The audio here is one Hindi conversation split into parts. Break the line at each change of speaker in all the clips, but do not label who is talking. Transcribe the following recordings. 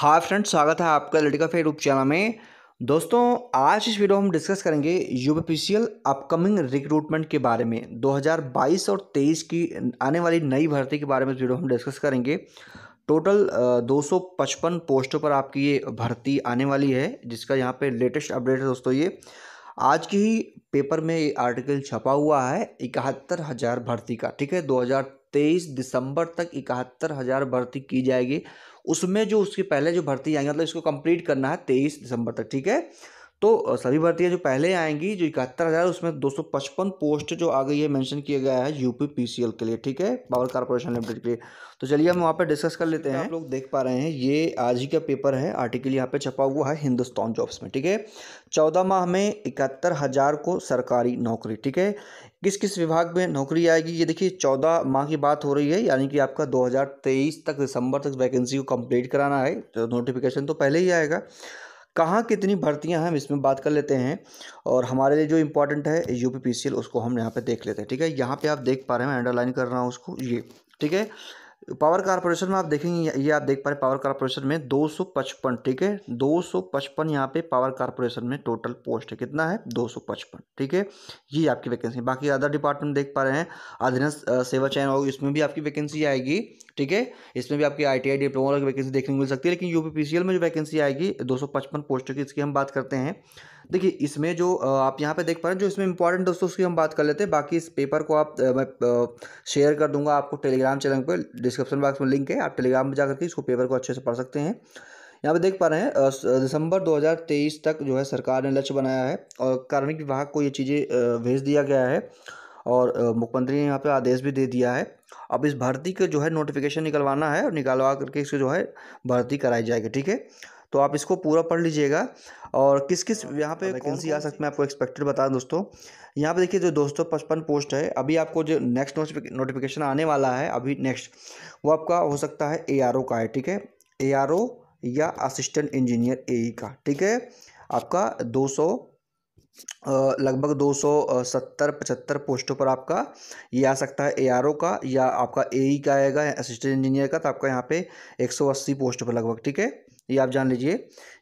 हाय फ्रेंड्स स्वागत है आपका लड़का फेयर यूट्यूब चैनल में दोस्तों आज इस वीडियो हम डिस्कस करेंगे यूपीपीसीएल अपकमिंग रिक्रूटमेंट के बारे में 2022 और 23 की आने वाली नई भर्ती के बारे में इस वीडियो हम डिस्कस करेंगे टोटल 255 पोस्टों पर आपकी ये भर्ती आने वाली है जिसका यहाँ पे लेटेस्ट अपडेट है दोस्तों ये आज की ही पेपर में ये आर्टिकल छपा हुआ है इकहत्तर हज़ार भर्ती का ठीक है दो दिसंबर तक इकहत्तर हज़ार भर्ती की जाएगी उसमें जो उसके पहले जो भर्ती आएंगे मतलब इसको कंप्लीट करना है तेईस दिसंबर तक ठीक है तो सभी भर्तियाँ जो पहले आएंगी जो इकहत्तर हज़ार उसमें दो सौ पचपन पोस्ट जो आ गई है मेंशन किया गया है यूपी पीसीएल के लिए ठीक है पावर कॉर्पोरेशन लिमिटेड के लिए तो चलिए हम वहाँ पर डिस्कस कर लेते हैं हाँ। आप लोग देख पा रहे हैं ये आज ही का पेपर है आर्टिकल यहाँ पे छपा हुआ है हिंदुस्तान जॉब्स में ठीक है चौदह माह में इकहत्तर हज़ार को सरकारी नौकरी ठीक है किस किस विभाग में नौकरी आएगी ये देखिए चौदह माह की बात हो रही है यानी कि आपका तेईस तक दिसंबर तक वैकेंसी को कम्प्लीट कराना है तो नोटिफिकेशन तो पहले ही आएगा कहाँ कितनी भर्तियाँ हैं हम इसमें बात कर लेते हैं और हमारे लिए जो इम्पोर्टेंट है यू पी उसको हम यहाँ पर देख लेते हैं ठीक है यहाँ पर आप देख पा रहे हैं मैं अंडरलाइन कर रहा हूँ उसको ये ठीक है पावर कारपोरेशन में आप देखेंगे ये आप देख पा रहे पावर कारपोरेशन में 255 ठीक है 255 यहाँ पे पावर कारपोरेशन में टोटल पोस्ट है कितना है 255 ठीक है ये आपकी वैकेंसी बाकी अदर डिपार्टमेंट देख पा रहे हैं अधीनस्थ सेवा चयन और इसमें भी आपकी वैकेंसी आएगी ठीक है इसमें भी आपकी आई टी डिप्लोमा की वैकेंसी देखने को मिल सकती है लेकिन यूपीपीसीएल में जो वैकेंसी आएगी दो पोस्टों की इसकी हम बात करते हैं देखिए इसमें जो आप यहाँ पे देख पा रहे हैं जो इसमें इंपॉर्टेंट दोस्तों उसकी हम बात कर लेते हैं बाकी इस पेपर को आप मैं शेयर कर दूंगा आपको टेलीग्राम चैनल पर डिस्क्रिप्शन बॉक्स में लिंक है आप टेलीग्राम में जा करके इसको पेपर को अच्छे से पढ़ सकते हैं यहाँ पे देख पा रहे हैं दिसंबर 2023 तक जो है सरकार ने लक्ष्य बनाया है और कार्मिक विभाग को ये चीज़ें भेज दिया गया है और मुख्यमंत्री ने यहाँ पे आदेश भी दे दिया है अब इस भर्ती के जो है नोटिफिकेशन निकलवाना है और निकलवा करके इसको जो है भर्ती कराई जाएगी ठीक है तो आप इसको पूरा पढ़ लीजिएगा और किस किस हाँ, यहाँ पे वैकेंसी आ सकती है मैं आपको एक्सपेक्टेड बता दें दोस्तों यहाँ पे देखिए जो दोस्तों पचपन पोस्ट है अभी आपको जो नेक्स्ट नोटिफिकेशन आने वाला है अभी नेक्स्ट वो आपका हो सकता है ए का है ठीक है ए या असिस्टेंट इंजीनियर ए का ठीक है आपका दो लगभग 270 75 पोस्टों पर आपका ये आ सकता है एआरओ का या आपका एई e का आएगा असिस्टेंट इंजीनियर का तो आपका यहाँ पे 180 पोस्ट पर लगभग ठीक है ये आप जान लीजिए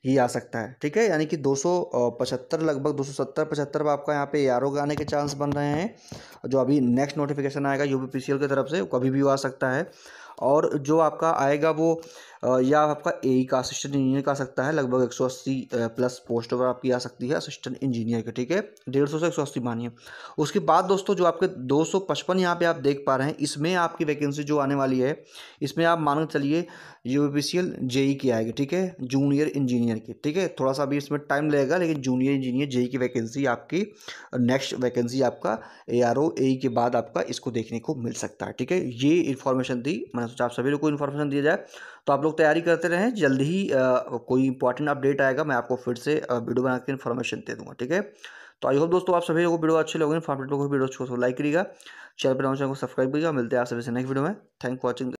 ये आ सकता है ठीक है यानी कि दो लगभग दो सौ पर आपका यहाँ पे ए आने के चांस बन रहे हैं जो अभी नेक्स्ट नोटिफिकेशन आएगा यू की तरफ से कभी भी आ सकता है और जो आपका आएगा वो या आपका ए का असिस्टेंट इंजीनियर का आ सकता है लगभग एक सौ अस्सी प्लस पोस्ट अगर आपकी आ सकती है असिस्टेंट इंजीनियर की ठीक है डेढ़ सौ से एक सौ अस्सी मानिए उसके बाद दोस्तों जो आपके दो सौ पचपन यहाँ पर आप देख पा रहे हैं इसमें आपकी वैकेंसी जो आने वाली है इसमें आप मान चलिए U P C L J E की आएगी ठीक है जूनियर इंजीनियर की ठीक है थोड़ा सा अभी इसमें टाइम लगेगा लेकिन जूनियर इंजीनियर जेई की वैकेंसी आपकी नेक्स्ट वैकेंसी आपका ए आर ओ ए के बाद आपका इसको देखने को मिल सकता है ठीक है ये इन्फॉर्मेशन थी मैंने मैंने सोचा तो आप सभी लोग को इन्फॉर्मेशन दिया जाए तो आप लोग तैयारी करते रहें जल्द ही कोई इंपॉर्टेंट अपडेट आएगा मैं आपको फिर से वीडियो बना के इन्फॉर्मेशन दे दूँगा ठीक है तो आई होप दोस्तों आप सभी लोग को वीडियो अच्छे लोगों इन्फॉर्मेटिव वीडियो को लाइक तो करिएगा चैनल पर तो चैनल को सब्सक्राइब करिएगा मिलते हैं आप सभी से नेक्स्ट वीडियो में थैंक फॉर वॉचिंग